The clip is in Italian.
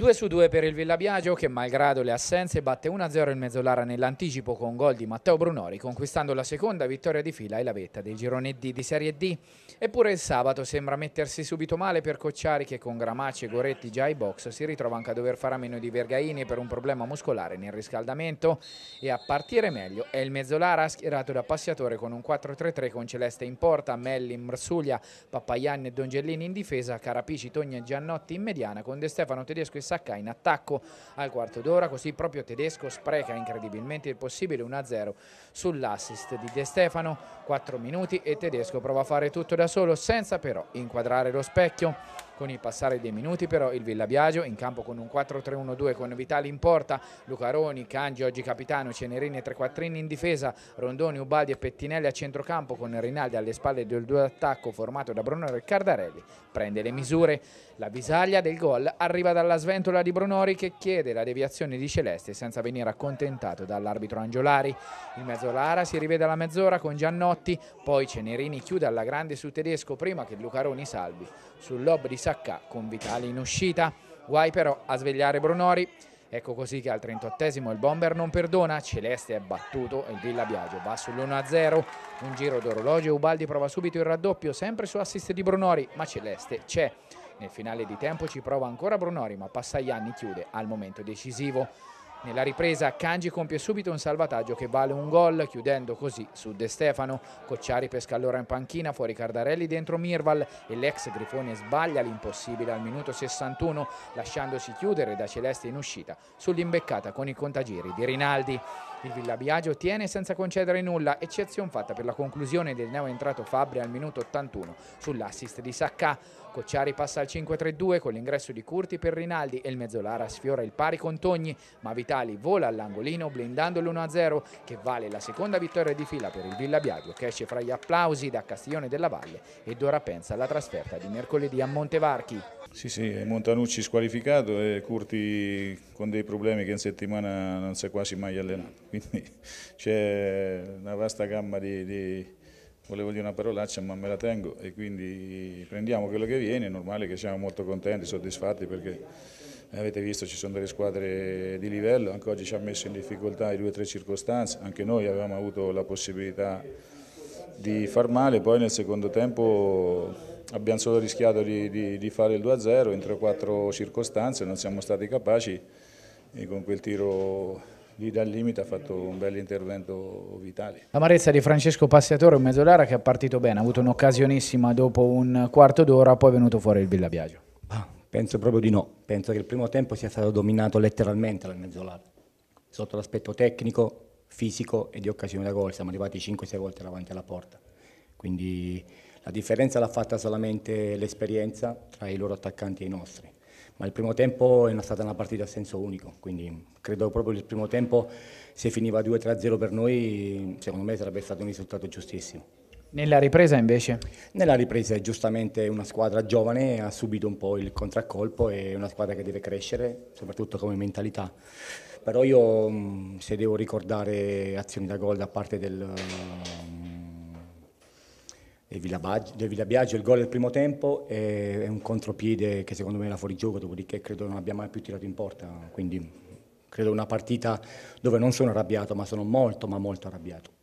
2 su 2 per il Villa Biagio che malgrado le assenze batte 1-0 il Mezzolara nell'anticipo con gol di Matteo Brunori conquistando la seconda vittoria di fila e la vetta del girone D di Serie D. Eppure il sabato sembra mettersi subito male per Cocciari che con Gramacci e Goretti già ai box si ritrova anche a dover fare a meno di Vergaini per un problema muscolare nel riscaldamento e a partire meglio è il Mezzolara schierato da passiatore con un 4-3-3 con Celeste in porta, Melli, Mrsuglia, Pappaian e Dongellini in difesa, Carapici, Togna e Giannotti in mediana con De Stefano Tedesco e Sacca in attacco al quarto d'ora, così proprio Tedesco spreca incredibilmente il possibile 1-0 sull'assist di De Stefano, 4 minuti e Tedesco prova a fare tutto da solo senza però inquadrare lo specchio. Con il passare dei minuti però il Villa Biagio in campo con un 4-3-1-2 con Vitali in porta, Lucaroni, Cangi oggi capitano, Cenerini e Trequattrini in difesa, Rondoni, Ubaldi e Pettinelli a centrocampo con Rinaldi alle spalle del 2 attacco formato da Brunori e Cardarelli. Prende le misure, la bisaglia del gol arriva dalla sventola di Brunori che chiede la deviazione di Celeste senza venire accontentato dall'arbitro Angiolari. Il mezzolara si rivede alla mezz'ora con Giannotti, poi Cenerini chiude alla grande su Tedesco prima che Lucaroni salvi. sull'ob di San Sacca con Vitali in uscita, guai però a svegliare Brunori. Ecco così che al 38esimo il bomber non perdona, Celeste è battuto e il Villa Biagio va sull'1-0, un giro d'orologio, Ubaldi prova subito il raddoppio, sempre su assist di Brunori, ma Celeste c'è. Nel finale di tempo ci prova ancora Brunori, ma Passagliani chiude al momento decisivo. Nella ripresa Kanji compie subito un salvataggio che vale un gol, chiudendo così su De Stefano. Cocciari pesca allora in panchina, fuori Cardarelli dentro Mirval e l'ex Grifone sbaglia l'impossibile al minuto 61, lasciandosi chiudere da Celeste in uscita sull'imbeccata con i contagiri di Rinaldi. Il Villa Biagio tiene senza concedere nulla, eccezione fatta per la conclusione del neoentrato Fabri al minuto 81 sull'assist di Sacca. Cocciari passa al 5-3-2 con l'ingresso di Curti per Rinaldi e il Mezzolara sfiora il pari con Togni, ma Vitali vola all'angolino blindando l'1-0 che vale la seconda vittoria di fila per il Villa Biagio che esce fra gli applausi da Castiglione della Valle ed ora pensa alla trasferta di mercoledì a Montevarchi. Sì, sì, Montanucci squalificato e Curti con dei problemi che in settimana non si è quasi mai allenato, quindi c'è una vasta gamma di, di, volevo dire una parolaccia ma me la tengo e quindi prendiamo quello che viene, è normale che siamo molto contenti, soddisfatti perché eh, avete visto ci sono delle squadre di livello, anche oggi ci ha messo in difficoltà in due o tre circostanze, anche noi avevamo avuto la possibilità di far male, poi nel secondo tempo abbiamo solo rischiato di, di, di fare il 2-0 in 3-4 circostanze, non siamo stati capaci e con quel tiro lì dal limite ha fatto un bel intervento vitale. L'amarezza di Francesco Passiatore, un mezzolare che ha partito bene, ha avuto un'occasionissima dopo un quarto d'ora, poi è venuto fuori il Villa Biagio. penso proprio di no, penso che il primo tempo sia stato dominato letteralmente dal mezzolare, sotto l'aspetto tecnico, fisico e di occasione da gol, siamo arrivati 5-6 volte davanti alla porta, quindi la differenza l'ha fatta solamente l'esperienza tra i loro attaccanti e i nostri. Ma il primo tempo è stata una partita a senso unico, quindi credo proprio il primo tempo se finiva 2-3-0 per noi, secondo me sarebbe stato un risultato giustissimo. Nella ripresa invece? Nella ripresa è giustamente una squadra giovane ha subito un po' il contraccolpo, è una squadra che deve crescere, soprattutto come mentalità. Però io se devo ricordare azioni da gol da parte del del Villa Biagio, il gol del primo tempo è un contropiede che secondo me era fuori gioco, dopodiché credo non abbia mai più tirato in porta, quindi credo una partita dove non sono arrabbiato, ma sono molto ma molto arrabbiato.